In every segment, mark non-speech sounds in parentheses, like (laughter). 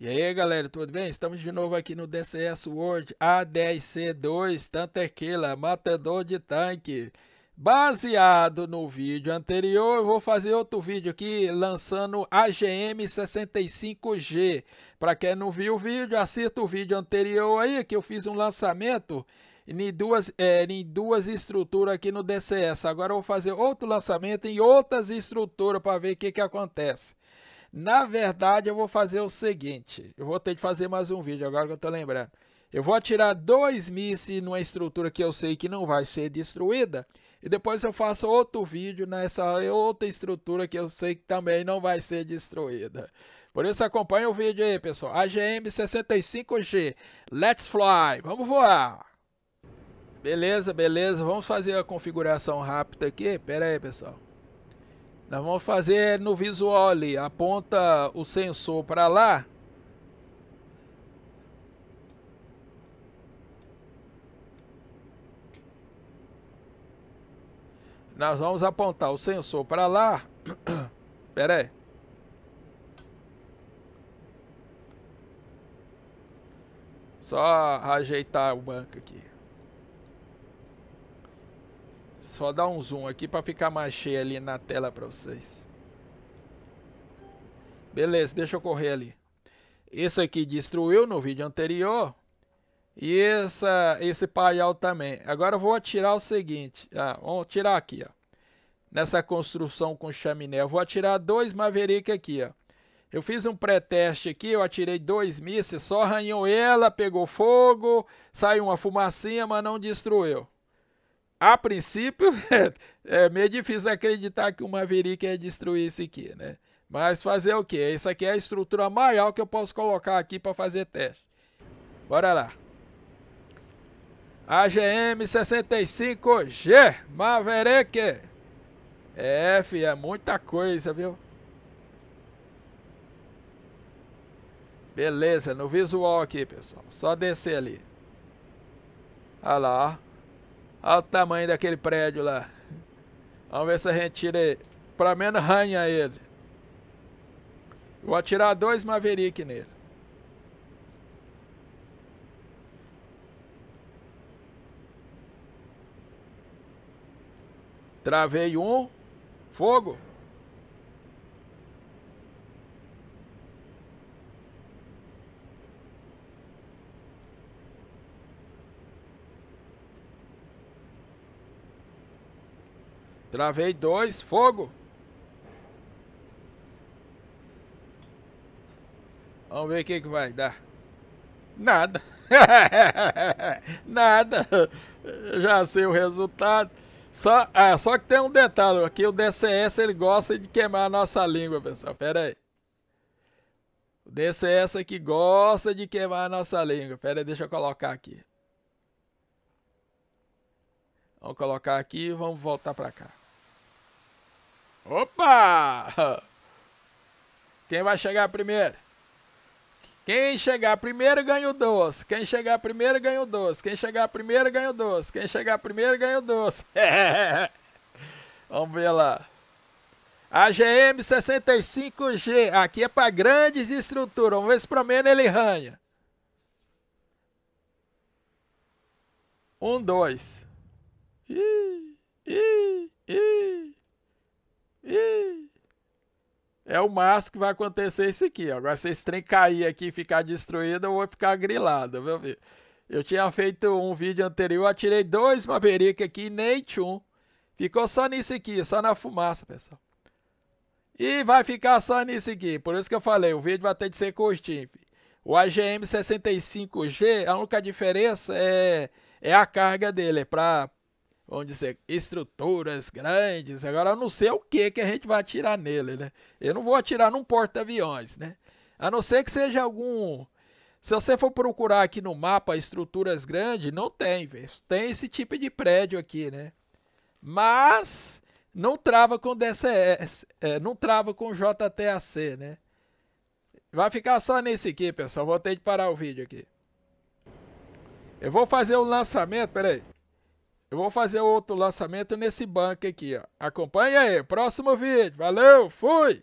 E aí galera, tudo bem? Estamos de novo aqui no DCS World A10C2 Tantequila, matador de tanque. Baseado no vídeo anterior, eu vou fazer outro vídeo aqui lançando AGM 65G. Para quem não viu o vídeo, assista o vídeo anterior aí que eu fiz um lançamento em duas, é, em duas estruturas aqui no DCS. Agora eu vou fazer outro lançamento em outras estruturas para ver o que, que acontece. Na verdade, eu vou fazer o seguinte. Eu vou ter de fazer mais um vídeo agora que eu tô lembrando. Eu vou atirar dois mísseis numa estrutura que eu sei que não vai ser destruída. E depois eu faço outro vídeo nessa outra estrutura que eu sei que também não vai ser destruída. Por isso acompanha o vídeo aí, pessoal. AGM-65G. Let's fly. Vamos voar. Beleza, beleza. Vamos fazer a configuração rápida aqui. Pera aí, pessoal. Nós vamos fazer no visual, aponta o sensor para lá. Nós vamos apontar o sensor para lá. Espera (coughs) aí. Só ajeitar o banco aqui. Só dá um zoom aqui para ficar mais cheio ali na tela para vocês. Beleza, deixa eu correr ali. Esse aqui destruiu no vídeo anterior. E essa, esse paial também. Agora eu vou atirar o seguinte. Ah, vamos atirar aqui, ó. Nessa construção com chaminé. Eu vou atirar dois Maverick aqui, ó. Eu fiz um pré-teste aqui, eu atirei dois mísseis, só arranhou ela, pegou fogo, saiu uma fumacinha, mas não destruiu a princípio, (laughs) é meio difícil acreditar que o Maverick ia destruir isso aqui, né? Mas fazer o quê? Isso aqui é a estrutura maior que eu posso colocar aqui para fazer teste. Bora lá. AGM-65G Maverick. É, filho, é muita coisa, viu? Beleza, no visual aqui, pessoal. Só descer ali. Olha lá, ó. Olha o tamanho daquele prédio lá. Vamos ver se a gente tira ele. Pelo menos ranha ele. Vou atirar dois Maverick nele. Travei um. Fogo. Travei dois, fogo. Vamos ver o que, que vai dar. Nada. (laughs) Nada. Já sei o resultado. Só, ah, só que tem um detalhe. Aqui o DCS ele gosta de queimar a nossa língua, pessoal. Pera aí. O DCS aqui gosta de queimar a nossa língua. Pera aí, deixa eu colocar aqui. Vamos colocar aqui e vamos voltar para cá. Opa! Quem vai chegar primeiro? Quem chegar primeiro ganha o doce. Quem chegar primeiro ganha o doce. Quem chegar primeiro ganha o doce. Quem chegar primeiro ganha o doce. (laughs) Vamos ver lá. A GM 65G. Aqui é para grandes estruturas. Vamos ver se pelo menos ele ranha. Um, dois. Ih, ih, ih. Ih, é o máximo que vai acontecer isso aqui. Agora, se esse trem cair aqui e ficar destruído, eu vou ficar grilado, viu, Eu tinha feito um vídeo anterior, atirei dois Maverick aqui, nem tchum. Ficou só nisso aqui, só na fumaça, pessoal. E vai ficar só nisso aqui. Por isso que eu falei, o vídeo vai ter de ser curtinho. Filho. O AGM 65G, a única diferença é, é a carga dele. É para vamos dizer, estruturas grandes. Agora eu não sei o que que a gente vai atirar nele, né? Eu não vou atirar num porta-aviões, né? A não ser que seja algum. Se você for procurar aqui no mapa estruturas grandes, não tem, velho. Tem esse tipo de prédio aqui, né? Mas não trava com DCS, é, não trava com JTAC, né? Vai ficar só nesse aqui, pessoal. Vou ter que parar o vídeo aqui. Eu vou fazer o um lançamento, peraí. Eu vou fazer outro lançamento nesse banco aqui, ó. Acompanha aí, próximo vídeo. Valeu, fui!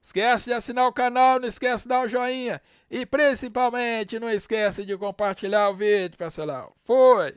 Esquece de assinar o canal, não esquece de dar o um joinha e principalmente não esquece de compartilhar o vídeo, pessoal. Fui!